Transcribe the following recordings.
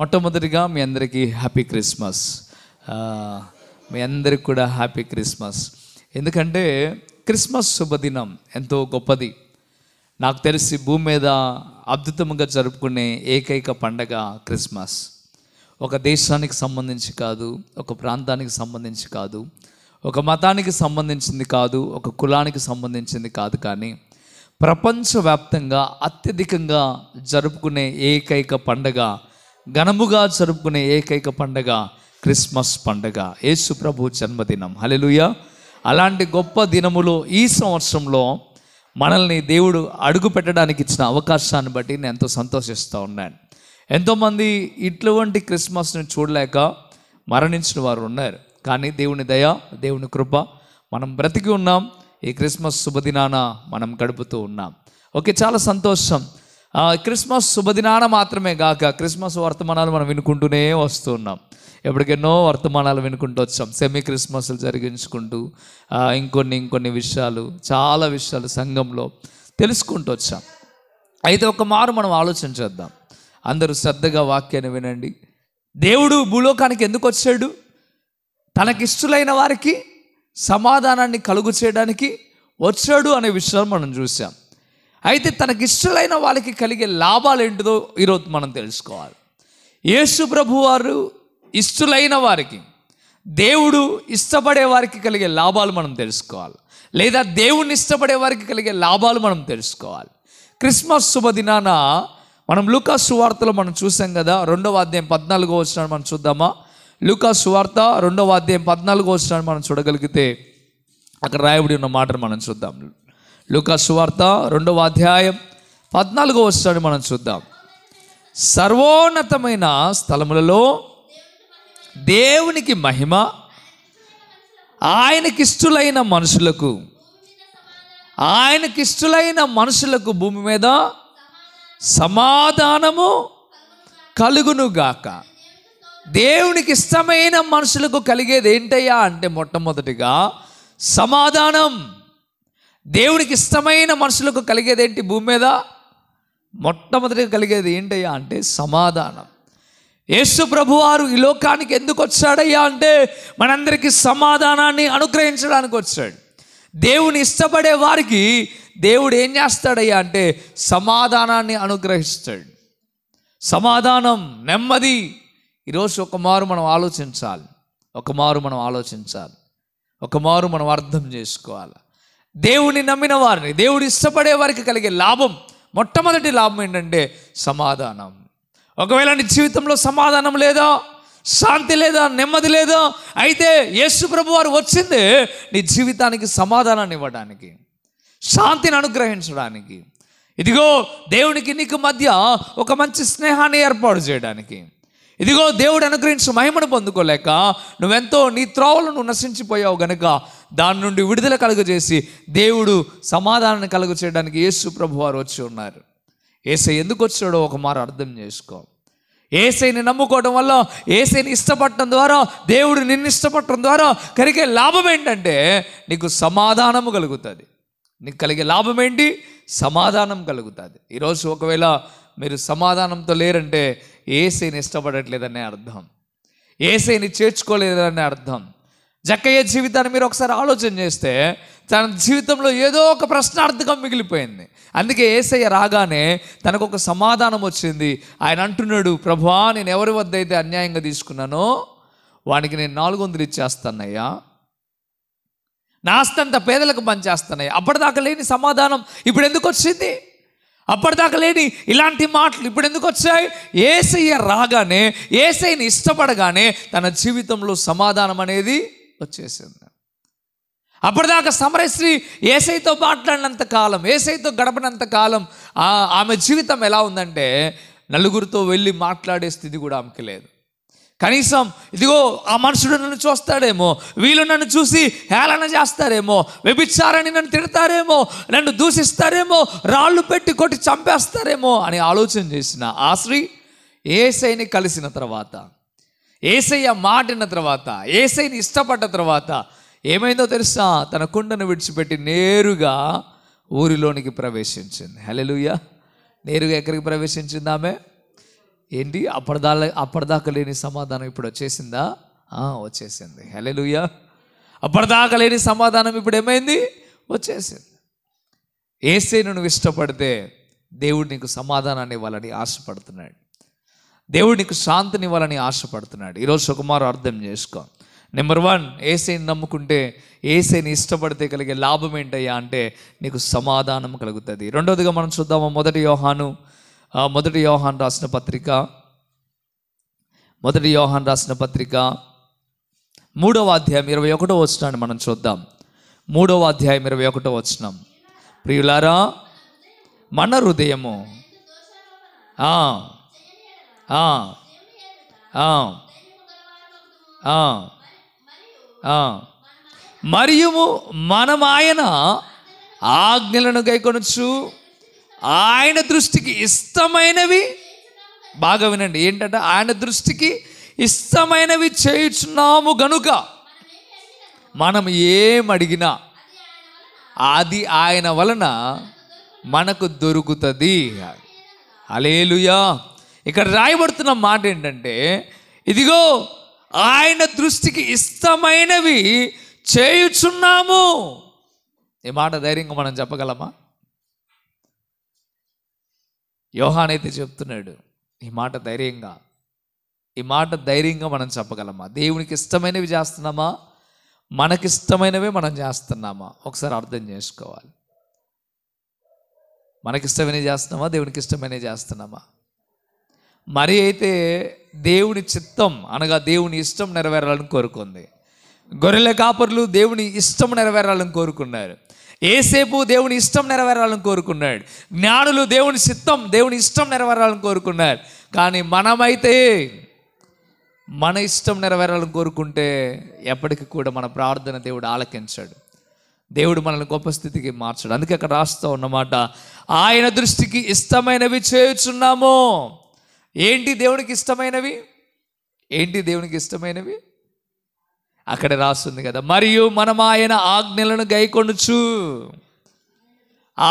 మొట్టమొదటిగా మీ అందరికీ happy Christmas మీ అందరికి కూడా హ్యాపీ క్రిస్మస్ ఎందుకంటే క్రిస్మస్ శుభదినం ఎంతో గొప్పది నాకు తెలిసి భూమి మీద అద్భుతంగా జరుపుకునే ఏకైక పండగ క్రిస్మస్ ఒక దేశానికి సంబంధించి కాదు ఒక ప్రాంతానికి సంబంధించి కాదు ఒక మతానికి సంబంధించింది కాదు ఒక కులానికి సంబంధించింది కాదు కానీ ప్రపంచవ్యాప్తంగా అత్యధికంగా జరుపుకునే ఏకైక పండగ ఘనముగా జరుపుకునే ఏకైక పండగ క్రిస్మస్ పండగ యేసు ప్రభు జన్మదినం హలెలుయ అలాంటి గొప్ప దినములో ఈ సంవత్సరంలో మనల్ని దేవుడు అడుగు పెట్టడానికి ఇచ్చిన అవకాశాన్ని బట్టి నేను ఎంతో సంతోషిస్తూ ఉన్నాను ఎంతోమంది ఇటువంటి క్రిస్మస్ని చూడలేక మరణించిన వారు ఉన్నారు కానీ దేవుని దయ దేవుని కృప మనం బ్రతికి ఉన్నాం ఈ క్రిస్మస్ శుభదినాన మనం గడుపుతూ ఉన్నాం ఓకే చాలా సంతోషం క్రిస్మస్ శుభదినాన మాత్రమే కాక క్రిస్మస్ వర్తమానాలు మనం వినుకుంటూనే వస్తున్నాం ఎప్పటికెన్నో వర్తమానాలు వినుకుంటూ వచ్చాం సెమీ క్రిస్మస్లు జరిగించుకుంటూ ఇంకొన్ని ఇంకొన్ని విషయాలు చాలా విషయాలు సంఘంలో తెలుసుకుంటూ వచ్చాం అయితే ఒక మారు మనం ఆలోచించేద్దాం అందరూ శ్రద్ధగా వాక్యాన్ని వినండి దేవుడు భూలోకానికి ఎందుకు వచ్చాడు తనకిష్టులైన వారికి సమాధానాన్ని కలుగు చేయడానికి వచ్చాడు అనే విషయాలు మనం చూసాం అయితే తనకి ఇష్టలైన వాళ్ళకి కలిగే లాభాలు ఏంటిదో ఈరోజు మనం తెలుసుకోవాలి యేసు ప్రభు వారు ఇష్టలైన వారికి దేవుడు ఇష్టపడే వారికి కలిగే లాభాలు మనం తెలుసుకోవాలి లేదా దేవుణ్ణి ఇష్టపడే వారికి కలిగే లాభాలు మనం తెలుసుకోవాలి క్రిస్మస్ శుభదినాన మనం లుకా సువార్తలో మనం చూసాం కదా రెండవ అధ్యాయం పద్నాలుగో వచ్చినాడు మనం చూద్దామా లుకా సువార్త రెండవ అధ్యాయం పద్నాలుగో వచ్చినాడు మనం చూడగలిగితే అక్కడ రాయబడి ఉన్న మాటను మనం చూద్దాం సువార్త రెండవ అధ్యాయం పద్నాలుగో వస్తాడు మనం చూద్దాం సర్వోన్నతమైన స్థలములలో దేవునికి మహిమ ఆయనకిష్టులైన మనుషులకు ఆయనకిష్టులైన మనుషులకు భూమి మీద సమాధానము కలుగునుగాక దేవునికి ఇష్టమైన మనుషులకు కలిగేది ఏంటయ్యా అంటే మొట్టమొదటిగా సమాధానం దేవునికి ఇష్టమైన మనుషులకు కలిగేది ఏంటి భూమి మీద మొట్టమొదటిగా కలిగేది ఏంటయ్యా అంటే సమాధానం యేసు ప్రభువారు ఈ లోకానికి ఎందుకు వచ్చాడయ్యా అంటే మనందరికీ సమాధానాన్ని అనుగ్రహించడానికి వచ్చాడు దేవుని ఇష్టపడే వారికి దేవుడు ఏం చేస్తాడయ్యా అంటే సమాధానాన్ని అనుగ్రహిస్తాడు సమాధానం నెమ్మది ఈరోజు ఒక మారు మనం ఆలోచించాలి ఒక మారు మనం ఆలోచించాలి ఒక మారు మనం అర్థం చేసుకోవాలి దేవుని నమ్మిన వారిని దేవుడు ఇష్టపడే వారికి కలిగే లాభం మొట్టమొదటి లాభం ఏంటంటే సమాధానం ఒకవేళ నీ జీవితంలో సమాధానం లేదా శాంతి లేదా నెమ్మది లేదా అయితే యేసు ప్రభు వారు వచ్చింది నీ జీవితానికి సమాధానాన్ని ఇవ్వడానికి శాంతిని అనుగ్రహించడానికి ఇదిగో దేవునికి నీకు మధ్య ఒక మంచి స్నేహాన్ని ఏర్పాటు చేయడానికి ఇదిగో దేవుడు అనుగ్రహించి మహిమను పొందుకోలేక నువ్వెంతో నీ త్రోవలను నశించిపోయావు గనక దాని నుండి విడుదల కలుగజేసి దేవుడు సమాధానాన్ని కలుగు చేయడానికి యేసు ప్రభు వారు వచ్చి ఉన్నారు ఏసై ఎందుకు వచ్చాడో ఒక మారు అర్థం చేసుకో ఏసైని నమ్ముకోవడం వల్ల ఏసైని ఇష్టపడటం ద్వారా దేవుడు నిన్ను ఇష్టపడటం ద్వారా కలిగే లాభం ఏంటంటే నీకు సమాధానము కలుగుతుంది నీకు కలిగే లాభం ఏంటి సమాధానం కలుగుతుంది ఈరోజు ఒకవేళ మీరు సమాధానంతో లేరంటే ఏసైని ఇష్టపడట్లేదనే అర్థం ఏసైని చేర్చుకోలేదనే అర్థం జక్కయ్య జీవితాన్ని మీరు ఒకసారి ఆలోచన చేస్తే తన జీవితంలో ఏదో ఒక ప్రశ్నార్థకం మిగిలిపోయింది అందుకే ఏసయ్య రాగానే తనకు ఒక సమాధానం వచ్చింది ఆయన అంటున్నాడు ప్రభా నేను ఎవరి వద్ద అయితే అన్యాయంగా తీసుకున్నానో వానికి నేను నాలుగు వందలు ఇచ్చేస్తానయ్యా నాస్తంత పేదలకు పనిచేస్తానయ్యా అప్పటిదాకా లేని సమాధానం ఇప్పుడు ఎందుకు వచ్చింది అప్పటిదాకా లేని ఇలాంటి మాటలు ఇప్పుడు ఎందుకు వచ్చాయి ఏసయ్య రాగానే ఏసైని ఇష్టపడగానే తన జీవితంలో సమాధానం అనేది వచ్చేసింది అప్పటిదాకా సమరశ్రీ ఏసైతో మాట్లాడినంత కాలం ఏసైతో గడపనంత కాలం ఆమె జీవితం ఎలా ఉందంటే నలుగురితో వెళ్ళి మాట్లాడే స్థితి కూడా ఆమెకి లేదు కనీసం ఇదిగో ఆ మనుషుడు నన్ను చూస్తాడేమో వీళ్ళు నన్ను చూసి హేళన చేస్తారేమో వ్యభిచారాన్ని నన్ను తిడతారేమో నన్ను దూషిస్తారేమో రాళ్ళు పెట్టి కొట్టి చంపేస్తారేమో అని ఆలోచన చేసిన ఆ స్త్రీ ఏసైని కలిసిన తర్వాత ఏసయ్య మాటిన తర్వాత ఏసైని ఇష్టపడ్డ తర్వాత ఏమైందో తెలుసా తన కుండను విడిచిపెట్టి నేరుగా ఊరిలోనికి ప్రవేశించింది హలెలుయ నేరుగా ఎక్కడికి ప్రవేశించిందామే ఏంటి అప్పటిదా అప్పటిదాకా లేని సమాధానం ఇప్పుడు వచ్చేసిందా వచ్చేసింది హలెలుయ అప్పటిదాకా లేని సమాధానం ఇప్పుడు ఏమైంది వచ్చేసింది ఏసేను నువ్వు ఇష్టపడితే దేవుడు నీకు సమాధానాన్ని ఇవ్వాలని ఆశపడుతున్నాడు దేవుడు నీకు ఇవ్వాలని ఆశపడుతున్నాడు ఈరోజు సుకుమారు అర్థం చేసుకో నెంబర్ వన్ ఏసైని నమ్ముకుంటే ఏసైని ఇష్టపడితే కలిగే లాభం ఏంటయ్యా అంటే నీకు సమాధానం కలుగుతుంది రెండోదిగా మనం చూద్దాము మొదటి యోహాను మొదటి యోహాన్ రాసిన పత్రిక మొదటి యోహాన్ రాసిన పత్రిక మూడవ అధ్యాయం ఇరవై ఒకటో వచ్చినాన్ని మనం చూద్దాం మూడవ అధ్యాయం ఇరవై ఒకటో వచ్చినాం ప్రియులారా మన హృదయము మరియు మనం ఆయన ఆజ్ఞలను గైకొనచ్చు ఆయన దృష్టికి ఇష్టమైనవి బాగా వినండి ఏంటంటే ఆయన దృష్టికి ఇష్టమైనవి చేయుచున్నాము గనుక మనం ఏం అడిగినా అది ఆయన వలన మనకు దొరుకుతుంది అలేలుయా ఇక్కడ రాయబడుతున్న మాట ఏంటంటే ఇదిగో ఆయన దృష్టికి ఇష్టమైనవి చేయుచున్నాము ఈ మాట ధైర్యంగా మనం చెప్పగలమా యోహానైతే చెప్తున్నాడు ఈ మాట ధైర్యంగా ఈ మాట ధైర్యంగా మనం చెప్పగలమా దేవునికి ఇష్టమైనవి చేస్తున్నామా మనకిష్టమైనవే మనం చేస్తున్నామా ఒకసారి అర్థం చేసుకోవాలి మనకిష్టమైనవి చేస్తున్నామా దేవునికి ఇష్టమైనవి చేస్తున్నామా మరి అయితే దేవుని చిత్తం అనగా దేవుని ఇష్టం నెరవేరాలని కోరుకుంది గొర్రెల కాపర్లు దేవుని ఇష్టం నెరవేరాలని కోరుకున్నారు ఏసేపు దేవుని ఇష్టం నెరవేరాలని కోరుకున్నాడు జ్ఞానులు దేవుని చిత్తం దేవుని ఇష్టం నెరవేరాలని కోరుకున్నారు కానీ మనమైతే మన ఇష్టం నెరవేరాలని కోరుకుంటే ఎప్పటికీ కూడా మన ప్రార్థన దేవుడు ఆలకించాడు దేవుడు మనల్ని గొప్ప స్థితికి మార్చాడు అందుకే అక్కడ రాస్తూ ఉన్నమాట ఆయన దృష్టికి ఇష్టమైనవి చేయుచున్నాము ఏంటి దేవునికి ఇష్టమైనవి ఏంటి దేవునికి ఇష్టమైనవి అక్కడ రాస్తుంది కదా మరియు మనం ఆయన ఆజ్ఞలను గైకొనుచు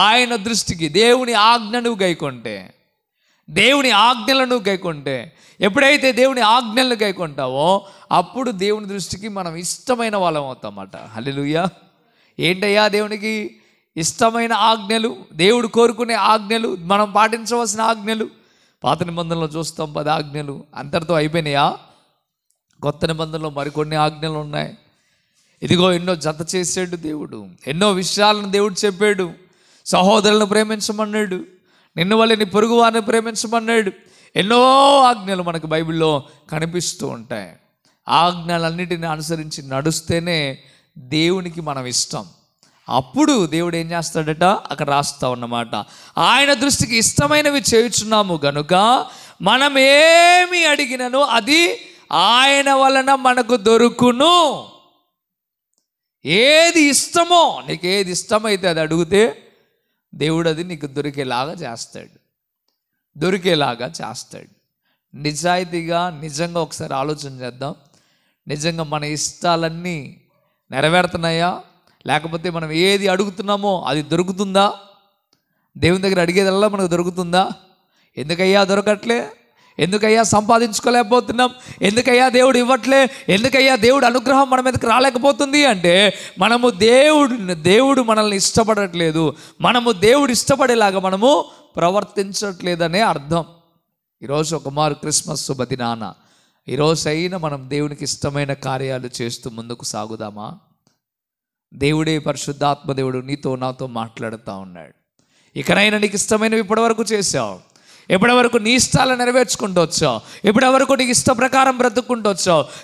ఆయన దృష్టికి దేవుని ఆజ్ఞను గైకొంటే దేవుని ఆజ్ఞలను గైకొంటే ఎప్పుడైతే దేవుని ఆజ్ఞలను గైకొంటావో అప్పుడు దేవుని దృష్టికి మనం ఇష్టమైన వాళ్ళం అవుతామట హలెలుయ్యా ఏంటయ్యా దేవునికి ఇష్టమైన ఆజ్ఞలు దేవుడు కోరుకునే ఆజ్ఞలు మనం పాటించవలసిన ఆజ్ఞలు పాత నిబంధనలు చూస్తాం పది ఆజ్ఞలు అంతటితో అయిపోయినాయా కొత్త నిబంధనలో మరికొన్ని ఆజ్ఞలు ఉన్నాయి ఇదిగో ఎన్నో జత చేసాడు దేవుడు ఎన్నో విషయాలను దేవుడు చెప్పాడు సహోదరులను ప్రేమించమన్నాడు నిన్ను వాళ్ళని పొరుగు వారిని ప్రేమించమన్నాడు ఎన్నో ఆజ్ఞలు మనకు బైబిల్లో కనిపిస్తూ ఉంటాయి ఆజ్ఞలన్నిటిని అనుసరించి నడుస్తేనే దేవునికి మనం ఇష్టం అప్పుడు దేవుడు ఏం చేస్తాడట అక్కడ రాస్తా ఉన్నమాట ఆయన దృష్టికి ఇష్టమైనవి చేయుచున్నాము గనుక మనం ఏమి అడిగినను అది ఆయన వలన మనకు దొరుకును ఏది ఇష్టమో నీకు ఏది ఇష్టమైతే అది అడిగితే దేవుడు అది నీకు దొరికేలాగా చేస్తాడు దొరికేలాగా చేస్తాడు నిజాయితీగా నిజంగా ఒకసారి ఆలోచన చేద్దాం నిజంగా మన ఇష్టాలన్నీ నెరవేరుతున్నాయా లేకపోతే మనం ఏది అడుగుతున్నామో అది దొరుకుతుందా దేవుని దగ్గర అడిగేదల్లా మనకు దొరుకుతుందా ఎందుకయ్యా దొరకట్లే ఎందుకయ్యా సంపాదించుకోలేకపోతున్నాం ఎందుకయ్యా దేవుడు ఇవ్వట్లే ఎందుకయ్యా దేవుడు అనుగ్రహం మన మీదకి రాలేకపోతుంది అంటే మనము దేవుడు దేవుడు మనల్ని ఇష్టపడట్లేదు మనము దేవుడు ఇష్టపడేలాగా మనము ప్రవర్తించట్లేదనే అర్థం ఈరోజు ఒక మారు క్రిస్మస్ శుభదినాన ఈరోజైనా మనం దేవునికి ఇష్టమైన కార్యాలు చేస్తూ ముందుకు సాగుదామా దేవుడే పరిశుద్ధాత్మ దేవుడు నీతో నాతో మాట్లాడుతూ ఉన్నాడు ఇకనైనా నీకు ఇష్టమైనవి ఇప్పటివరకు చేశావు ఎప్పటి వరకు నీ ఇష్టాలు నెరవేర్చుకుంటొచ్చో ఎప్పటి వరకు నీకు ఇష్ట ప్రకారం బ్రతుక్కుంటూ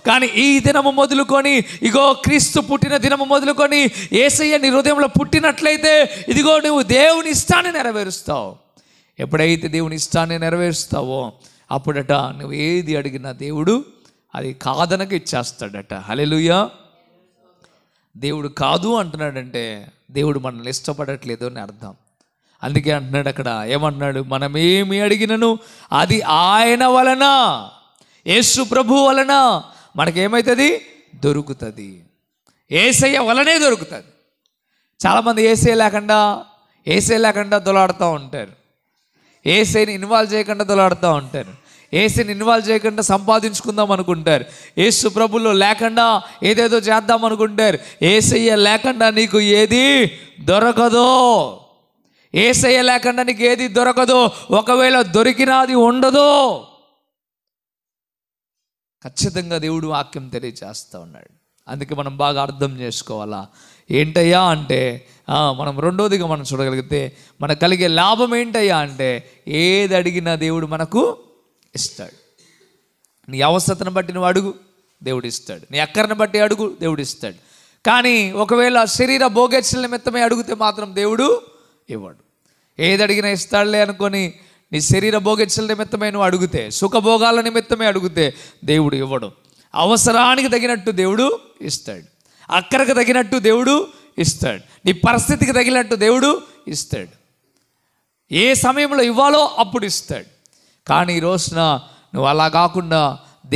కానీ ఈ దినము మొదలుకొని ఇగో క్రీస్తు పుట్టిన దినము మొదలుకొని ఏసయ్య నీ హృదయంలో పుట్టినట్లయితే ఇదిగో నువ్వు దేవుని ఇష్టాన్ని నెరవేరుస్తావు ఎప్పుడైతే దేవుని ఇష్టాన్ని నెరవేరుస్తావో అప్పుడట నువ్వు ఏది అడిగినా దేవుడు అది కాదనకి ఇచ్చేస్తాడట హలెలుయ దేవుడు కాదు అంటున్నాడంటే దేవుడు మనల్ని ఇష్టపడట్లేదు అని అర్థం అందుకే అంటున్నాడు అక్కడ ఏమంటున్నాడు మనమేమి అడిగినను అది ఆయన వలన యేసు ప్రభు వలన మనకేమవుతుంది దొరుకుతుంది ఏసయ్య వలనే దొరుకుతుంది చాలామంది ఏసే లేకుండా ఏసే లేకుండా దొలాడుతూ ఉంటారు ఏసైని ఇన్వాల్వ్ చేయకుండా దొలాడుతూ ఉంటారు ఏసీని ఇన్వాల్వ్ చేయకుండా సంపాదించుకుందాం అనుకుంటారు ఏసు ప్రభులో లేకుండా ఏదేదో చేద్దాం అనుకుంటారు ఏసయ్య లేకుండా నీకు ఏది దొరకదో ఏసయ్య లేకుండా నీకు ఏది దొరకదు ఒకవేళ దొరికినాది ఉండదు ఖచ్చితంగా దేవుడు వాక్యం తెలియజేస్తూ ఉన్నాడు అందుకే మనం బాగా అర్థం చేసుకోవాలా ఏంటయ్యా అంటే మనం రెండోదిగా మనం చూడగలిగితే మనకు కలిగే లాభం ఏంటయ్యా అంటే ఏది అడిగినా దేవుడు మనకు ఇస్తాడు నీ అవసరతను బట్టి నువ్వు అడుగు దేవుడు ఇస్తాడు నీ అక్కరిని బట్టి అడుగు దేవుడు ఇస్తాడు కానీ ఒకవేళ శరీర భోగేచ్చల నిమిత్తమే అడిగితే మాత్రం దేవుడు ఇవ్వడు ఏది అడిగినా ఇస్తాడులే అనుకొని నీ శరీర భోగించల నిమిత్తమే నువ్వు అడిగితే సుఖభోగాల నిమిత్తమే అడిగితే దేవుడు ఇవ్వడు అవసరానికి తగినట్టు దేవుడు ఇస్తాడు అక్కరకు తగినట్టు దేవుడు ఇస్తాడు నీ పరిస్థితికి తగినట్టు దేవుడు ఇస్తాడు ఏ సమయంలో ఇవ్వాలో అప్పుడు ఇస్తాడు కానీ ఈ రోజున నువ్వు అలా కాకుండా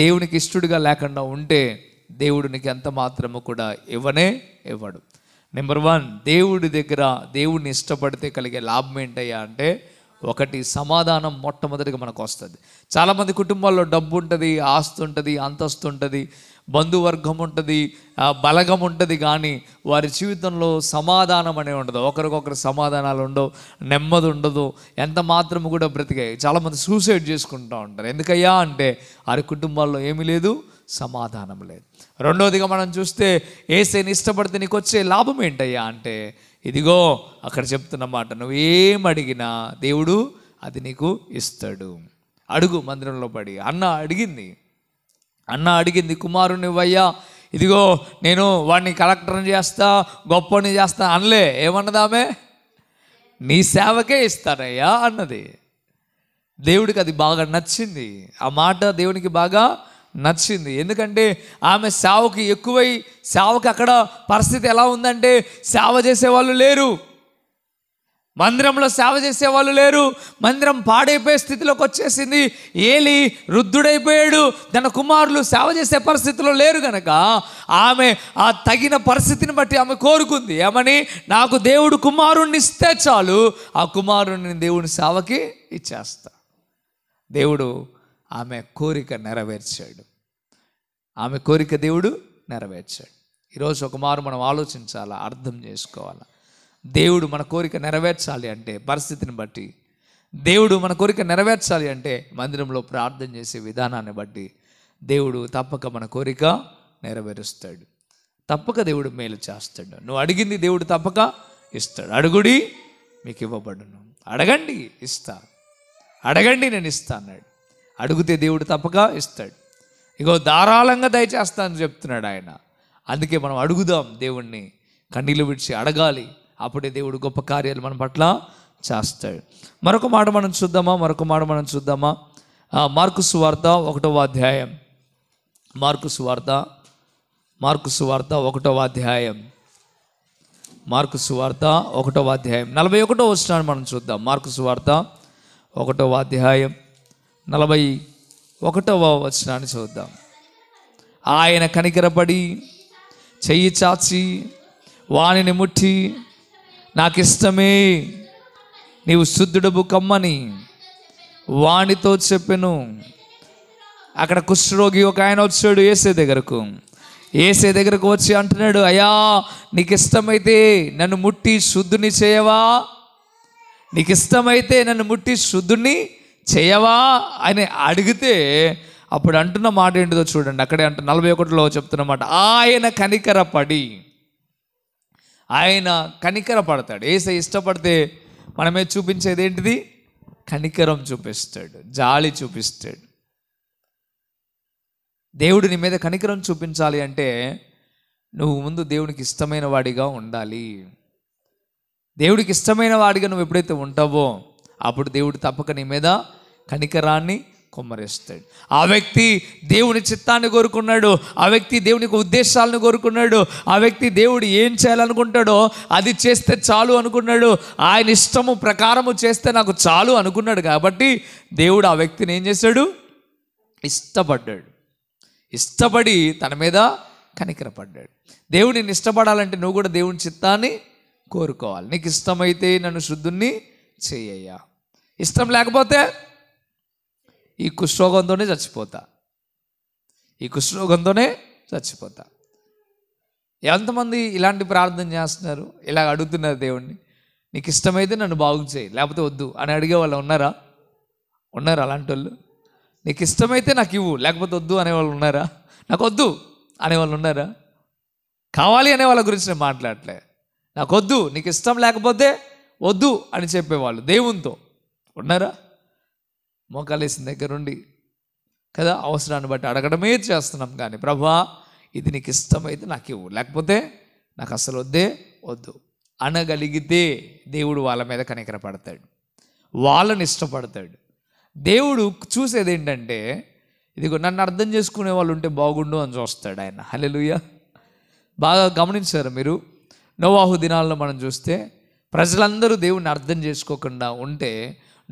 దేవునికి ఇష్టడుగా లేకుండా ఉంటే దేవుడు నీకు ఎంత మాత్రము కూడా ఇవ్వనే ఇవ్వడు నెంబర్ వన్ దేవుడి దగ్గర దేవుడిని ఇష్టపడితే కలిగే లాభం ఏంటయ్యా అంటే ఒకటి సమాధానం మొట్టమొదటిగా మనకు వస్తుంది చాలామంది కుటుంబాల్లో డబ్బు ఉంటుంది ఆస్తు ఉంటుంది అంతస్తు ఉంటుంది బంధువర్గం ఉంటుంది బలగం ఉంటుంది కానీ వారి జీవితంలో సమాధానం అనేది ఉండదు ఒకరికొకరు సమాధానాలు ఉండవు నెమ్మది ఉండదు ఎంత మాత్రము కూడా బ్రతికాయి చాలామంది సూసైడ్ చేసుకుంటూ ఉంటారు ఎందుకయ్యా అంటే వారి కుటుంబాల్లో ఏమీ లేదు సమాధానం లేదు రెండోదిగా మనం చూస్తే ఏసేని ఇష్టపడితే నీకు వచ్చే లాభం ఏంటయ్యా అంటే ఇదిగో అక్కడ చెప్తున్నమాట నువ్వు ఏం అడిగినా దేవుడు అది నీకు ఇస్తాడు అడుగు మందిరంలో పడి అన్న అడిగింది అన్న అడిగింది కుమారునివ్వయ్యా ఇదిగో నేను వాడిని కలెక్టర్ని చేస్తా గొప్పని చేస్తా అనలే ఏమన్నదామే నీ సేవకే ఇస్తానయ్యా అన్నది దేవుడికి అది బాగా నచ్చింది ఆ మాట దేవునికి బాగా నచ్చింది ఎందుకంటే ఆమె సేవకి ఎక్కువై సేవకి అక్కడ పరిస్థితి ఎలా ఉందంటే సేవ చేసేవాళ్ళు లేరు మందిరంలో సేవ చేసేవాళ్ళు లేరు మందిరం పాడైపోయే స్థితిలోకి వచ్చేసింది ఏలి వృద్ధుడైపోయాడు తన కుమారులు సేవ చేసే పరిస్థితిలో లేరు గనక ఆమె ఆ తగిన పరిస్థితిని బట్టి ఆమె కోరుకుంది ఏమని నాకు దేవుడు కుమారుణ్ణి ఇస్తే చాలు ఆ కుమారుణ్ణి దేవుని సేవకి ఇచ్చేస్తా దేవుడు ఆమె కోరిక నెరవేర్చాడు ఆమె కోరిక దేవుడు నెరవేర్చాడు ఈరోజు ఒక మారు మనం ఆలోచించాలా అర్థం చేసుకోవాలా దేవుడు మన కోరిక నెరవేర్చాలి అంటే పరిస్థితిని బట్టి దేవుడు మన కోరిక నెరవేర్చాలి అంటే మందిరంలో ప్రార్థన చేసే విధానాన్ని బట్టి దేవుడు తప్పక మన కోరిక నెరవేరుస్తాడు తప్పక దేవుడు మేలు చేస్తాడు నువ్వు అడిగింది దేవుడు తప్పక ఇస్తాడు అడుగుడి మీకు ఇవ్వబడును అడగండి ఇస్తా అడగండి నేను ఇస్తా అన్నాడు అడుగుతే దేవుడు తప్పక ఇస్తాడు ఇగో ధారాళంగా దయచేస్తానని చెప్తున్నాడు ఆయన అందుకే మనం అడుగుదాం దేవుణ్ణి కన్నీళ్ళు విడిచి అడగాలి అప్పుడే దేవుడు గొప్ప కార్యాలు మన పట్ల చేస్తాడు మరొక మాట మనం చూద్దామా మరొక మాట మనం చూద్దామా మార్కు సువార్త ఒకటవ అధ్యాయం మార్కు సువార్త మార్కు సువార్త ఒకటవ అధ్యాయం మార్కు సువార్త ఒకటవ అధ్యాయం నలభై ఒకటో వచ్చినాన్ని మనం చూద్దాం మార్కు సువార్త ఒకటవ అధ్యాయం నలభై ఒకటవ వచనాన్ని చూద్దాం ఆయన కనికరపడి చెయ్యి చాచి వాణిని ముట్టి నాకు ఇష్టమే నీవు శుద్ధుడు కమ్మని వాణితో చెప్పెను అక్కడ కుష్ఠరోగి ఒక ఆయన వచ్చాడు ఏసే దగ్గరకు ఏసే దగ్గరకు వచ్చి అంటున్నాడు అయ్యా నీకు ఇష్టమైతే నన్ను ముట్టి శుద్ధుని చేయవా నీకు ఇష్టమైతే నన్ను ముట్టి శుద్ధుని చేయవా అని అడిగితే అప్పుడు అంటున్న మాట ఏంటిదో చూడండి అక్కడే అంటే నలభై ఒకటిలో చెప్తున్న మాట ఆయన కనికరపడి ఆయన కనికర పడతాడు ఏసై ఇష్టపడితే మనమే చూపించేది ఏంటిది కనికరం చూపిస్తాడు జాలి చూపిస్తాడు దేవుడు నీ మీద కనికరం చూపించాలి అంటే నువ్వు ముందు దేవునికి ఇష్టమైన వాడిగా ఉండాలి దేవుడికి ఇష్టమైన వాడిగా నువ్వు ఎప్పుడైతే ఉంటావో అప్పుడు దేవుడు తప్పక నీ మీద కనికరాన్ని కుమ్మరిస్తాడు ఆ వ్యక్తి దేవుని చిత్తాన్ని కోరుకున్నాడు ఆ వ్యక్తి దేవుని ఉద్దేశాలను కోరుకున్నాడు ఆ వ్యక్తి దేవుడు ఏం చేయాలనుకుంటాడో అది చేస్తే చాలు అనుకున్నాడు ఆయన ఇష్టము ప్రకారము చేస్తే నాకు చాలు అనుకున్నాడు కాబట్టి దేవుడు ఆ వ్యక్తిని ఏం చేశాడు ఇష్టపడ్డాడు ఇష్టపడి తన మీద కనికరపడ్డాడు దేవుడిని ఇష్టపడాలంటే నువ్వు కూడా దేవుని చిత్తాన్ని కోరుకోవాలి నీకు ఇష్టమైతే నన్ను శుద్ధుణ్ణి చేయ్యా ఇష్టం లేకపోతే ఈ కుష్ఠోగంతోనే చచ్చిపోతా ఈ కుష్ఠోగంతోనే చచ్చిపోతా ఎంతమంది ఇలాంటి ప్రార్థన చేస్తున్నారు ఇలా అడుగుతున్నారు దేవుణ్ణి నీకు ఇష్టమైతే నన్ను బాగు చేయి లేకపోతే వద్దు అని అడిగే వాళ్ళు ఉన్నారా ఉన్నారు అలాంటి వాళ్ళు నీకు ఇష్టమైతే నాకు ఇవ్వు లేకపోతే వద్దు అనేవాళ్ళు ఉన్నారా నాకు వద్దు అనేవాళ్ళు ఉన్నారా కావాలి అనే వాళ్ళ గురించి నేను మాట్లాడలే నాకు వద్దు నీకు ఇష్టం లేకపోతే వద్దు అని చెప్పేవాళ్ళు దేవునితో ఉన్నారా మోకాలు వేసిన దగ్గరుండి కదా అవసరాన్ని బట్టి అడగడమే చేస్తున్నాం కానీ ప్రభా ఇది నీకు ఇష్టమైతే నాకు ఇవ్వు లేకపోతే నాకు అసలు వద్దే వద్దు అనగలిగితే దేవుడు వాళ్ళ మీద కనికరపడతాడు వాళ్ళని ఇష్టపడతాడు దేవుడు చూసేది ఏంటంటే ఇదిగో నన్ను అర్థం చేసుకునే వాళ్ళు ఉంటే బాగుండు అని చూస్తాడు ఆయన హలెలుయ బాగా గమనించారు మీరు నోవాహు దినాల్లో మనం చూస్తే ప్రజలందరూ దేవుణ్ణి అర్థం చేసుకోకుండా ఉంటే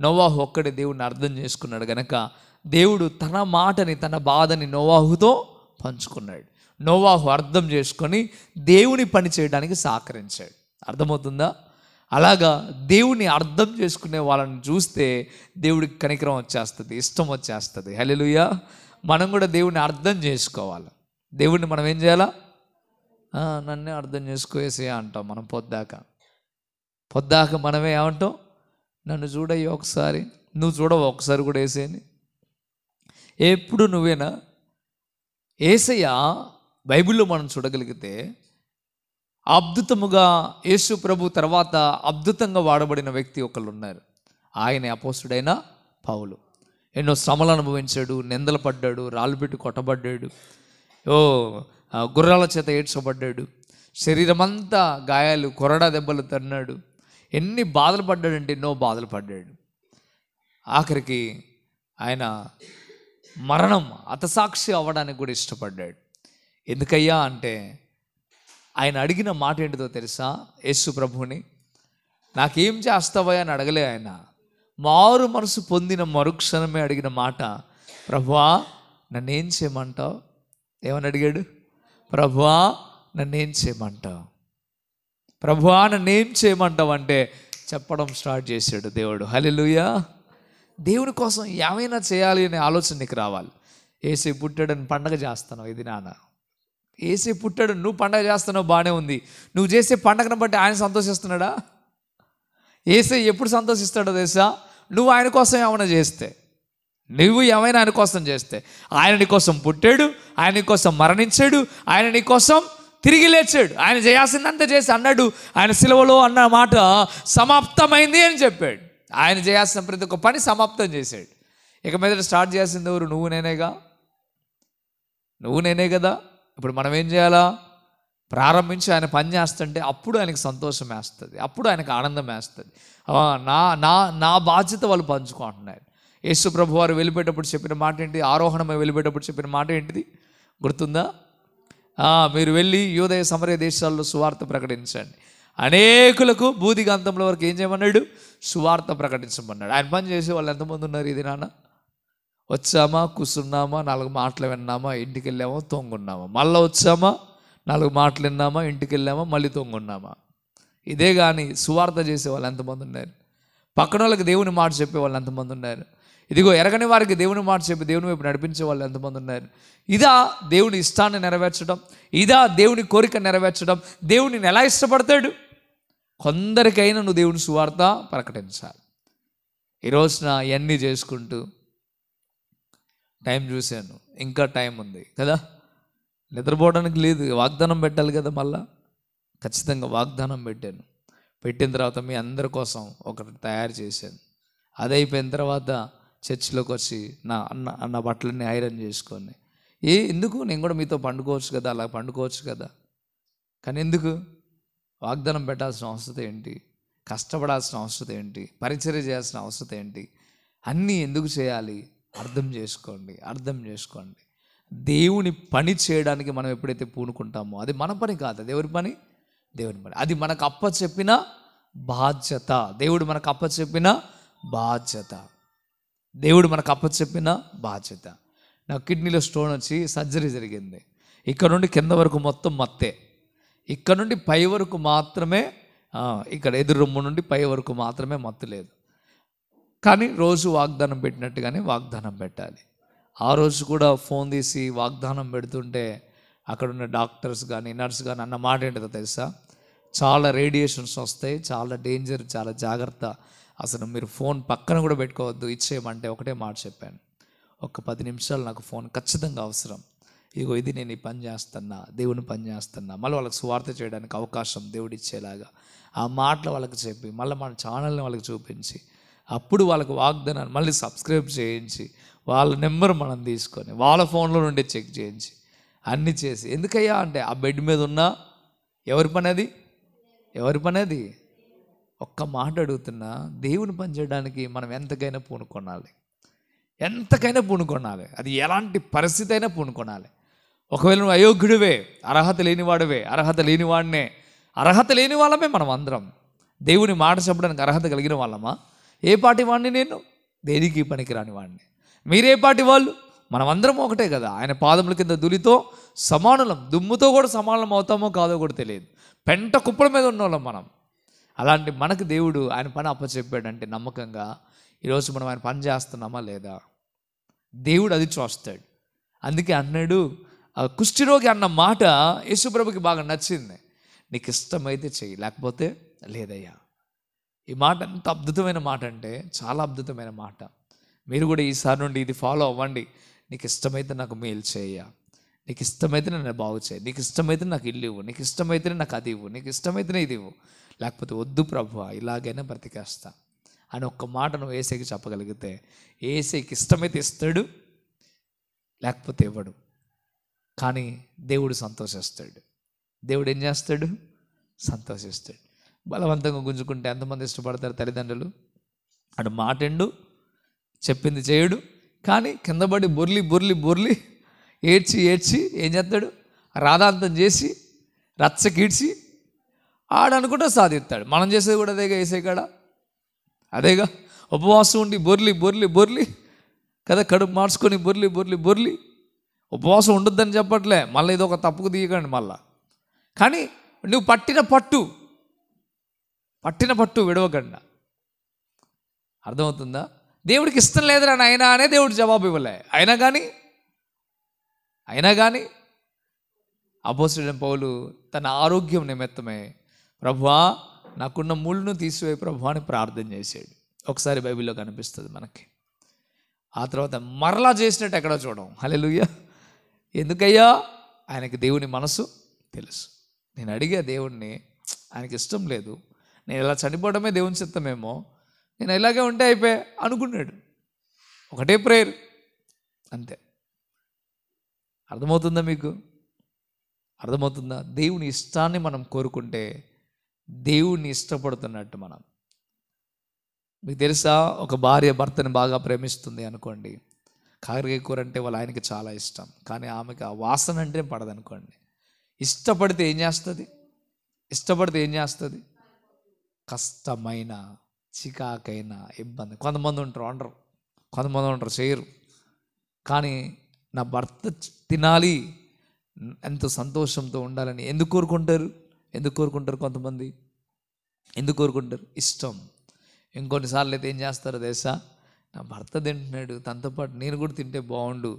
నోవాహు ఒక్కడే దేవుడిని అర్థం చేసుకున్నాడు గనక దేవుడు తన మాటని తన బాధని నోవాహుతో పంచుకున్నాడు నోవాహు అర్థం చేసుకొని దేవుని పని చేయడానికి సహకరించాడు అర్థమవుతుందా అలాగా దేవుని అర్థం చేసుకునే వాళ్ళని చూస్తే దేవుడికి కనికరం వచ్చేస్తుంది ఇష్టం వచ్చేస్తుంది హలెలుయ మనం కూడా దేవుని అర్థం చేసుకోవాలి దేవుడిని మనం ఏం చేయాలా నన్నే అర్థం చేసుకోవేసే అంటాం మనం పొద్దాక పొద్దాక మనమే ఏమంటాం నన్ను చూడయ్యా ఒకసారి నువ్వు చూడవు ఒకసారి కూడా వేసేయని ఎప్పుడు నువ్వేనా ఏసయ్య బైబిల్లో మనం చూడగలిగితే అద్భుతముగా యేసు ప్రభు తర్వాత అద్భుతంగా వాడబడిన వ్యక్తి ఒకళ్ళు ఉన్నారు ఆయన అపోసుడైన పావులు ఎన్నో శ్రమలు అనుభవించాడు నిందలు పడ్డాడు రాళ్ళు పెట్టి కొట్టబడ్డాడు ఓ గుర్రాల చేత ఏడ్చబడ్డాడు శరీరమంతా గాయాలు కొరడా దెబ్బలు తన్నాడు ఎన్ని బాధలు పడ్డాడంటే ఎన్నో బాధలు పడ్డాడు ఆఖరికి ఆయన మరణం అతసాక్షి అవ్వడానికి కూడా ఇష్టపడ్డాడు ఎందుకయ్యా అంటే ఆయన అడిగిన మాట ఏంటిదో తెలుసా యేసు ప్రభుని నాకేం చేస్తావయ్యా అని అడగలే ఆయన మారు మనసు పొందిన మరుక్షణమే అడిగిన మాట ప్రభువా నన్నేం చేయమంటావు ఏమని అడిగాడు ప్రభువా నన్నేం చేయమంటావు ప్రభువా నన్నేం చేయమంటావంటే చెప్పడం స్టార్ట్ చేశాడు దేవుడు హలెలుయా దేవుని కోసం ఏమైనా చేయాలి అనే ఆలోచన నీకు రావాలి ఏసే పుట్టాడని పండగ చేస్తున్నావు ఇది నాన్న ఏసే పుట్టాడు నువ్వు పండగ చేస్తున్నావు బాగానే ఉంది నువ్వు చేసే పండగను బట్టి ఆయన సంతోషిస్తున్నాడా ఏసే ఎప్పుడు సంతోషిస్తాడో తెలుసా నువ్వు ఆయన కోసం ఏమైనా చేస్తే నువ్వు ఏమైనా ఆయన కోసం చేస్తే ఆయన నీ కోసం పుట్టాడు ఆయన నీ కోసం మరణించాడు ఆయన నీ కోసం తిరిగి లేచాడు ఆయన చేయాల్సిందంతా చేసి అన్నాడు ఆయన సిలవలో అన్న మాట సమాప్తమైంది అని చెప్పాడు ఆయన చేయాల్సిన ప్రతి ఒక్క పని సమాప్తం చేశాడు ఇక మీద స్టార్ట్ చేయాల్సింది ఎవరు నువ్వు నేనేగా నువ్వు నేనే కదా ఇప్పుడు మనం ఏం చేయాలా ప్రారంభించి ఆయన పని చేస్తుంటే అప్పుడు ఆయనకు సంతోషం వేస్తుంది అప్పుడు ఆయనకు ఆనందం వేస్తుంది నా నా నా బాధ్యత వాళ్ళు పంచుకుంటున్నారు యేసు ప్రభు వారు వెళ్ళిపోయేటప్పుడు చెప్పిన మాట ఏంటి ఆరోహణమై వెళ్ళిపోయేటప్పుడు చెప్పిన మాట ఏంటిది గుర్తుందా మీరు వెళ్ళి యూదయ సమరయ దేశాల్లో సువార్త ప్రకటించండి అనేకులకు బూది గంధంలో వరకు ఏం చేయమన్నాడు సువార్త ప్రకటించమన్నాడు ఆయన పని చేసే వాళ్ళు ఎంతమంది ఉన్నారు ఇది నాన్న వచ్చామా కూర్చున్నామా నాలుగు మాటలు విన్నామా ఇంటికి వెళ్ళామా తొంగున్నామా మళ్ళీ వచ్చామా నాలుగు మాటలు విన్నామా ఇంటికి వెళ్ళామా మళ్ళీ తొంగున్నామా ఇదే కానీ సువార్త చేసే వాళ్ళు ఎంతమంది ఉన్నారు పక్కన వాళ్ళకి దేవుని మాట చెప్పే వాళ్ళు ఎంతమంది ఉన్నారు ఇదిగో ఎరగని వారికి దేవుని మాట చెప్పి దేవుని వైపు నడిపించే వాళ్ళు ఎంతమంది ఉన్నారు ఇదా దేవుని ఇష్టాన్ని నెరవేర్చడం ఇదా దేవుని కోరిక నెరవేర్చడం దేవుని ఎలా ఇష్టపడతాడు కొందరికైనా నువ్వు దేవుని సువార్త ప్రకటించాలి ఈరోజున ఇవన్నీ చేసుకుంటూ టైం చూశాను ఇంకా టైం ఉంది కదా నిద్రపోవడానికి లేదు వాగ్దానం పెట్టాలి కదా మళ్ళా ఖచ్చితంగా వాగ్దానం పెట్టాను పెట్టిన తర్వాత మీ అందరి కోసం ఒకటి తయారు చేశాను అది అయిపోయిన తర్వాత చర్చిలోకి వచ్చి నా అన్న అన్న బట్టలన్నీ ఐరన్ చేసుకొని ఏ ఎందుకు నేను కూడా మీతో పండుకోవచ్చు కదా అలా పండుకోవచ్చు కదా కానీ ఎందుకు వాగ్దానం పెట్టాల్సిన అవసరం ఏంటి కష్టపడాల్సిన అవసరం ఏంటి పరిచయం చేయాల్సిన అవసరం ఏంటి అన్నీ ఎందుకు చేయాలి అర్థం చేసుకోండి అర్థం చేసుకోండి దేవుని పని చేయడానికి మనం ఎప్పుడైతే పూనుకుంటామో అది మన పని కాదు దేవుని పని దేవుని పని అది మనకు అప్పచెప్పిన బాధ్యత దేవుడు మనకు అప్పచెప్పిన బాధ్యత దేవుడు మనకు అప్పచెప్పిన బాధ్యత నా కిడ్నీలో స్టోన్ వచ్చి సర్జరీ జరిగింది ఇక్కడ నుండి కింద వరకు మొత్తం మత్తే ఇక్కడ నుండి పై వరకు మాత్రమే ఇక్కడ ఎదురు రొమ్ము నుండి పై వరకు మాత్రమే మత్తు లేదు కానీ రోజు వాగ్దానం పెట్టినట్టుగానే వాగ్దానం పెట్టాలి ఆ రోజు కూడా ఫోన్ తీసి వాగ్దానం పెడుతుంటే అక్కడ ఉన్న డాక్టర్స్ కానీ నర్స్ కానీ అన్న మాట ఏంటో తెలుసా చాలా రేడియేషన్స్ వస్తాయి చాలా డేంజర్ చాలా జాగ్రత్త అసలు మీరు ఫోన్ పక్కన కూడా పెట్టుకోవద్దు ఇచ్చేయమంటే ఒకటే మాట చెప్పాను ఒక పది నిమిషాలు నాకు ఫోన్ ఖచ్చితంగా అవసరం ఇగో ఇది నేను ఈ పని చేస్తున్నా దేవుని పని చేస్తున్నా మళ్ళీ వాళ్ళకి స్వార్థ చేయడానికి అవకాశం దేవుడు ఇచ్చేలాగా ఆ మాటలు వాళ్ళకి చెప్పి మళ్ళీ మన ఛానల్ని వాళ్ళకి చూపించి అప్పుడు వాళ్ళకి వాగ్దానాన్ని మళ్ళీ సబ్స్క్రైబ్ చేయించి వాళ్ళ నెంబర్ మనం తీసుకొని వాళ్ళ ఫోన్లో నుండి చెక్ చేయించి అన్నీ చేసి ఎందుకయ్యా అంటే ఆ బెడ్ మీద ఉన్న ఎవరి పని అది ఎవరి పని అది ఒక్క మాట అడుగుతున్నా దేవుని పనిచేయడానికి మనం ఎంతకైనా పూనుకొనాలి ఎంతకైనా పూనుకొనాలి అది ఎలాంటి పరిస్థితి అయినా పూనుకొనాలి ఒకవేళ నువ్వు అయోగ్యుడివే అర్హత లేనివాడివే అర్హత లేనివాడినే అర్హత లేని వాళ్ళమే మనం అందరం దేవుని మాట చెప్పడానికి అర్హత కలిగిన వాళ్ళమా ఏ పాటి వాడిని నేను దేనికి పనికిరాని వాడిని మీరే పాటి వాళ్ళు మనం అందరం ఒకటే కదా ఆయన పాదముల కింద దులితో సమానులం దుమ్ముతో కూడా సమానం అవుతామో కాదో కూడా తెలియదు పెంట కుప్పల మీద వాళ్ళం మనం అలాంటి మనకు దేవుడు ఆయన పని అప్పచెప్పాడంటే నమ్మకంగా ఈరోజు మనం ఆయన పని చేస్తున్నామా లేదా దేవుడు అది చూస్తాడు అందుకే అన్నాడు కుష్ఠిరోగి అన్న మాట యేసుప్రభుకి బాగా నచ్చింది నీకు ఇష్టమైతే చెయ్యి లేకపోతే లేదయ్యా ఈ మాట ఎంత అద్భుతమైన మాట అంటే చాలా అద్భుతమైన మాట మీరు కూడా ఈసారి నుండి ఇది ఫాలో అవ్వండి నీకు ఇష్టమైతే నాకు మేలు చేయ నీకు ఇష్టమైతే నన్ను బాగు చేయి నీకు ఇష్టమైతే నాకు ఇల్లు ఇవ్వు నీకు ఇష్టమైతేనే నాకు అది ఇవ్వు నీకు ఇష్టమైతేనే ఇది ఇవ్వు లేకపోతే వద్దు ప్రభు ఇలాగైనా బ్రతికేస్తా అని ఒక్క మాట నువ్వు ఏసైకి చెప్పగలిగితే ఏసైకి ఇష్టమైతే ఇస్తాడు లేకపోతే ఇవ్వడు కానీ దేవుడు సంతోషిస్తాడు దేవుడు ఏం చేస్తాడు సంతోషిస్తాడు బలవంతంగా గుంజుకుంటే ఎంతమంది ఇష్టపడతారు తల్లిదండ్రులు అటు మాటెండు చెప్పింది చేయడు కానీ కిందపడి బొర్లి బొర్లి బొర్లి ఏడ్చి ఏడ్చి ఏం చేస్తాడు రాధాంతం చేసి రచ్చకీడ్చి ఆడనుకుంటే సాధిస్తాడు మనం చేసేది కూడా అదేగా వేసే కాడ అదేగా ఉపవాసం ఉండి బొర్లి బొర్లి బొర్లి కదా కడుపు మార్చుకొని బొర్లి బొర్లి బొర్లి ఉపవాసం ఉండొద్దని చెప్పట్లే మళ్ళీ ఇది ఒక తప్పుకు తీయకండి మళ్ళా కానీ నువ్వు పట్టిన పట్టు పట్టిన పట్టు విడవకుండా అర్థమవుతుందా దేవుడికి ఇష్టం లేదురా అయినా అనే దేవుడు జవాబు ఇవ్వలే అయినా కానీ అయినా కానీ అపోసిడెంట్ పౌలు తన ఆరోగ్యం నిమిత్తమే ప్రభా నాకున్న ముళ్ళును తీసివే ప్రభా అని ప్రార్థన చేశాడు ఒకసారి బైబిల్లో కనిపిస్తుంది మనకి ఆ తర్వాత మరలా చేసినట్టు ఎక్కడో చూడం లూయ ఎందుకయ్యా ఆయనకి దేవుని మనసు తెలుసు నేను అడిగే దేవుణ్ణి ఆయనకి ఇష్టం లేదు నేను ఇలా చనిపోవడమే దేవుని చిత్తమేమో నేను ఇలాగే ఉంటే అయిపోయా అనుకున్నాడు ఒకటే ప్రేయర్ అంతే అర్థమవుతుందా మీకు అర్థమవుతుందా దేవుని ఇష్టాన్ని మనం కోరుకుంటే దేవుణ్ణి ఇష్టపడుతున్నట్టు మనం మీకు తెలుసా ఒక భార్య భర్తని బాగా ప్రేమిస్తుంది అనుకోండి కాకరకాయ కూర అంటే వాళ్ళు ఆయనకి చాలా ఇష్టం కానీ ఆమెకి ఆ వాసన అంటే పడదనుకోండి ఇష్టపడితే ఏం చేస్తుంది ఇష్టపడితే ఏం చేస్తుంది కష్టమైన చికాకైన ఇబ్బంది కొంతమంది ఉంటారు వండరు కొంతమంది ఉంటారు చేయరు కానీ నా భర్త తినాలి ఎంతో సంతోషంతో ఉండాలని ఎందుకు కోరుకుంటారు ఎందుకు కోరుకుంటారు కొంతమంది ఎందుకు కోరుకుంటారు ఇష్టం ఇంకొన్నిసార్లు అయితే ఏం చేస్తారో తెలుసా నా భర్త తింటున్నాడు తనతో పాటు నేను కూడా తింటే బాగుండు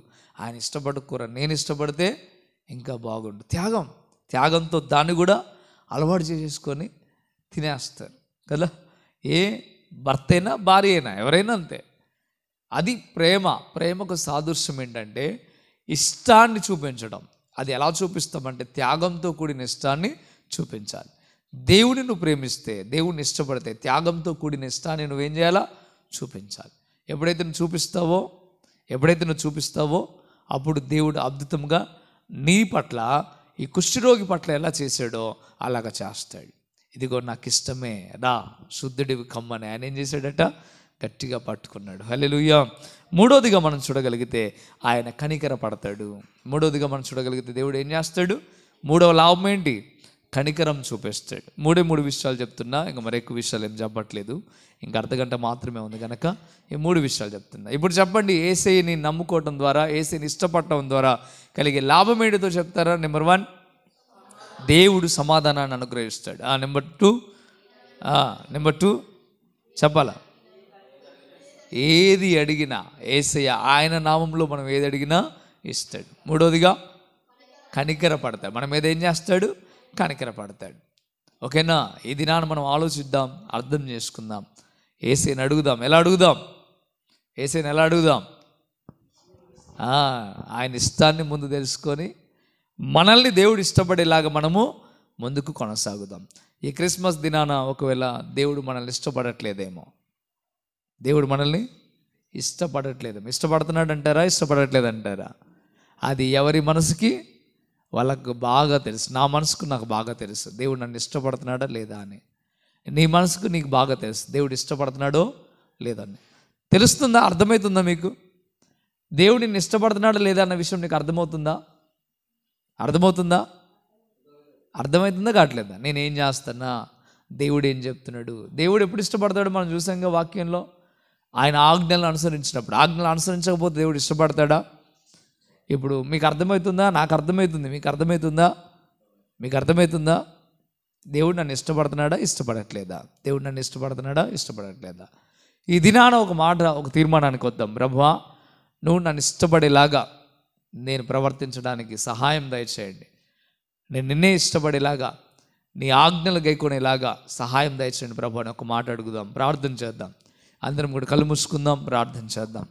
ఆయన ఇష్టపడ కూర నేను ఇష్టపడితే ఇంకా బాగుండు త్యాగం త్యాగంతో దాన్ని కూడా అలవాటు చేసేసుకొని తినేస్తారు కదా ఏ భర్త అయినా భార్య అయినా ఎవరైనా అంతే అది ప్రేమ ప్రేమకు సాదృశ్యం ఏంటంటే ఇష్టాన్ని చూపించడం అది ఎలా చూపిస్తామంటే త్యాగంతో కూడిన ఇష్టాన్ని చూపించాలి దేవుని నువ్వు ప్రేమిస్తే దేవుణ్ణి ఇష్టపడితే త్యాగంతో కూడిన ఇష్టాన్ని నువ్వేం చేయాలా చూపించాలి ఎప్పుడైతే నువ్వు చూపిస్తావో ఎప్పుడైతే నువ్వు చూపిస్తావో అప్పుడు దేవుడు అద్భుతంగా నీ పట్ల ఈ కుష్ఠరోగి పట్ల ఎలా చేశాడో అలాగ చేస్తాడు ఇదిగో నాకు ఇష్టమే రా శుద్ధుడివి కమ్మని ఆయన ఏం చేశాడట గట్టిగా పట్టుకున్నాడు హలెలుయ్య మూడోదిగా మనం చూడగలిగితే ఆయన కనికర పడతాడు మూడోదిగా మనం చూడగలిగితే దేవుడు ఏం చేస్తాడు మూడవ లాభం ఏంటి కనికరం చూపిస్తాడు మూడే మూడు విషయాలు చెప్తున్నా ఇంకా మరెక్కువ విషయాలు ఏం చెప్పట్లేదు ఇంకా అర్ధగంట మాత్రమే ఉంది కనుక ఈ మూడు విషయాలు చెప్తున్నా ఇప్పుడు చెప్పండి ఏసైని నమ్ముకోవటం ద్వారా ఏసైని ఇష్టపడటం ద్వారా కలిగే లాభం ఏంటితో చెప్తారా నెంబర్ వన్ దేవుడు సమాధానాన్ని అనుగ్రహిస్తాడు ఆ నెంబర్ టూ నెంబర్ టూ చెప్పాలా ఏది అడిగినా ఏసయ్య ఆయన నామంలో మనం ఏది అడిగినా ఇస్తాడు మూడోదిగా కనికర పడతాడు మనం ఏదేం చేస్తాడు కనికరపడతాడు ఓకేనా ఈ దినాన్ని మనం ఆలోచిద్దాం అర్థం చేసుకుందాం ఏసేని అడుగుదాం ఎలా అడుగుదాం ఏసేని ఎలా అడుగుదాం ఆయన ఇష్టాన్ని ముందు తెలుసుకొని మనల్ని దేవుడు ఇష్టపడేలాగా మనము ముందుకు కొనసాగుదాం ఈ క్రిస్మస్ దినాన ఒకవేళ దేవుడు మనల్ని ఇష్టపడట్లేదేమో దేవుడు మనల్ని ఇష్టపడట్లేదు ఇష్టపడుతున్నాడు అంటారా ఇష్టపడట్లేదు అంటారా అది ఎవరి మనసుకి వాళ్ళకు బాగా తెలుసు నా మనసుకు నాకు బాగా తెలుసు దేవుడు నన్ను ఇష్టపడుతున్నాడా లేదా అని నీ మనసుకు నీకు బాగా తెలుసు దేవుడు ఇష్టపడుతున్నాడో అని తెలుస్తుందా అర్థమవుతుందా మీకు దేవుడు నిన్ను ఇష్టపడుతున్నాడా లేదా అన్న విషయం నీకు అర్థమవుతుందా అర్థమవుతుందా అర్థమవుతుందా కావట్లేదా నేనేం ఏం చేస్తున్నా దేవుడు ఏం చెప్తున్నాడు దేవుడు ఎప్పుడు ఇష్టపడతాడు మనం చూసాంగా వాక్యంలో ఆయన ఆజ్ఞలను అనుసరించినప్పుడు ఆజ్ఞలు అనుసరించకపోతే దేవుడు ఇష్టపడతాడా ఇప్పుడు మీకు అర్థమవుతుందా నాకు అర్థమవుతుంది మీకు అర్థమవుతుందా మీకు అర్థమవుతుందా దేవుడు నన్ను ఇష్టపడుతున్నాడా ఇష్టపడట్లేదా దేవుడు నన్ను ఇష్టపడుతున్నాడా ఇష్టపడట్లేదా ఈ దినాన ఒక మాట ఒక తీర్మానానికి వద్దాం బ్రహ్మా నువ్వు నన్ను ఇష్టపడేలాగా నేను ప్రవర్తించడానికి సహాయం దయచేయండి నేను నిన్నే ఇష్టపడేలాగా నీ ఆజ్ఞలు గైకొనేలాగా సహాయం దయచేయండి ప్రభు అని ఒక మాట అడుగుదాం ప్రార్థన చేద్దాం అందరం కూడా కళ్ళు మూసుకుందాం ప్రార్థన చేద్దాం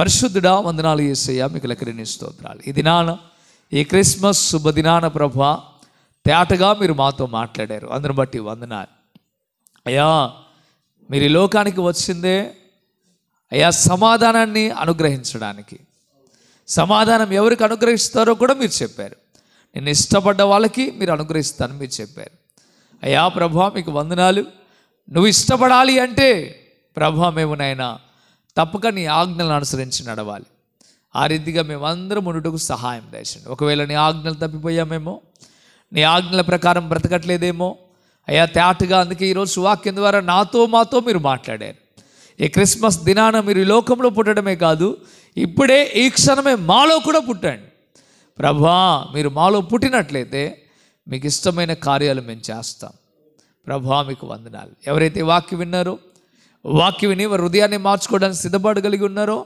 పరిశుద్ధుడా వందనాలు ఏసయ్యా మీకు లెక్కలేని స్తోత్రాలు ఈ దినాన ఈ క్రిస్మస్ శుభదినాన ప్రభ తేటగా మీరు మాతో మాట్లాడారు అందును బట్టి వందనాలు అయ్యా మీరు ఈ లోకానికి వచ్చిందే అయ్యా సమాధానాన్ని అనుగ్రహించడానికి సమాధానం ఎవరికి అనుగ్రహిస్తారో కూడా మీరు చెప్పారు నేను ఇష్టపడ్డ వాళ్ళకి మీరు అనుగ్రహిస్తాను మీరు చెప్పారు అయ్యా ప్రభా మీకు వందనాలు నువ్వు ఇష్టపడాలి అంటే ప్రభా మేము తప్పక నీ ఆజ్ఞలను అనుసరించి నడవాలి ఆ రీతిగా మేమందరం మునుటకు సహాయం దయచండి ఒకవేళ నీ ఆజ్ఞలు తప్పిపోయామేమో నీ ఆజ్ఞల ప్రకారం బ్రతకట్లేదేమో అయ్యా తేటగా అందుకే ఈరోజు వాక్యం ద్వారా నాతో మాతో మీరు మాట్లాడారు ఈ క్రిస్మస్ దినాన మీరు ఈ లోకంలో పుట్టడమే కాదు ఇప్పుడే ఈ క్షణమే మాలో కూడా పుట్టండి ప్రభా మీరు మాలో పుట్టినట్లయితే మీకు ఇష్టమైన కార్యాలు మేము చేస్తాం ప్రభా మీకు వందనాలు ఎవరైతే వాక్యం విన్నారో వాక్య విని వారి హృదయాన్ని మార్చుకోవడానికి సిద్ధపాటు కలిగి ఉన్నారో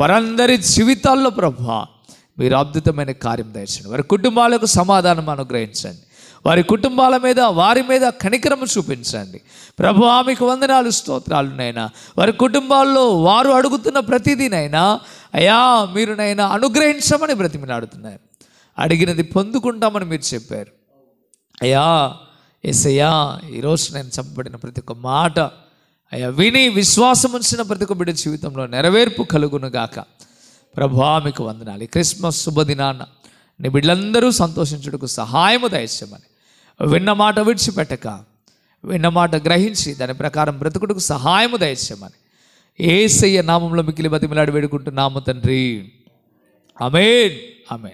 వారందరి జీవితాల్లో ప్రభా మీరు అద్భుతమైన కార్యం దయచండి వారి కుటుంబాలకు సమాధానం అనుగ్రహించండి వారి కుటుంబాల మీద వారి మీద కనికరము చూపించండి ప్రభు ఆమెకు వందనాలు స్తోత్రాలునైనా వారి కుటుంబాల్లో వారు అడుగుతున్న ప్రతిదీనైనా అయా మీరునైనా అనుగ్రహించమని బ్రతిమిలాడుతున్నారు అడిగినది పొందుకుంటామని మీరు చెప్పారు అయా ఎస్ అయ్యా ఈరోజు నేను చెప్పబడిన ప్రతి ఒక్క మాట అయ్యా విని విశ్వాసం ఉంచిన ప్రతి ఒక్క బిడ్డ జీవితంలో నెరవేర్పు కలుగునుగాక ప్రభా మీకు వందనాలి క్రిస్మస్ శుభదినాన్న నీ బిడ్డలందరూ సంతోషించుటకు సహాయము దయచేయమని విన్న మాట విడిచిపెట్టక విన్న మాట గ్రహించి దాని ప్రకారం బ్రతుకుటకు సహాయము దయచేయమని ఏసయ్య నామంలో మిక్కిలి బతిమిలాడి వేడుకుంటున్నాము తండ్రి అమేన్ అమేన్